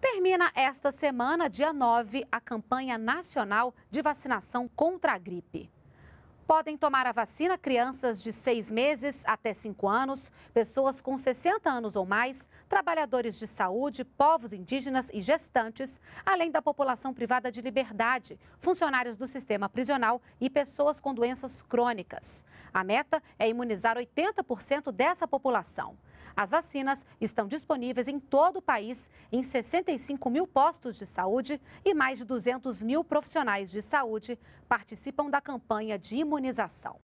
Termina esta semana, dia 9, a campanha nacional de vacinação contra a gripe. Podem tomar a vacina crianças de 6 meses até 5 anos, pessoas com 60 anos ou mais, trabalhadores de saúde, povos indígenas e gestantes, além da população privada de liberdade, funcionários do sistema prisional e pessoas com doenças crônicas. A meta é imunizar 80% dessa população. As vacinas estão disponíveis em todo o país, em 65 mil postos de saúde e mais de 200 mil profissionais de saúde participam da campanha de imunização.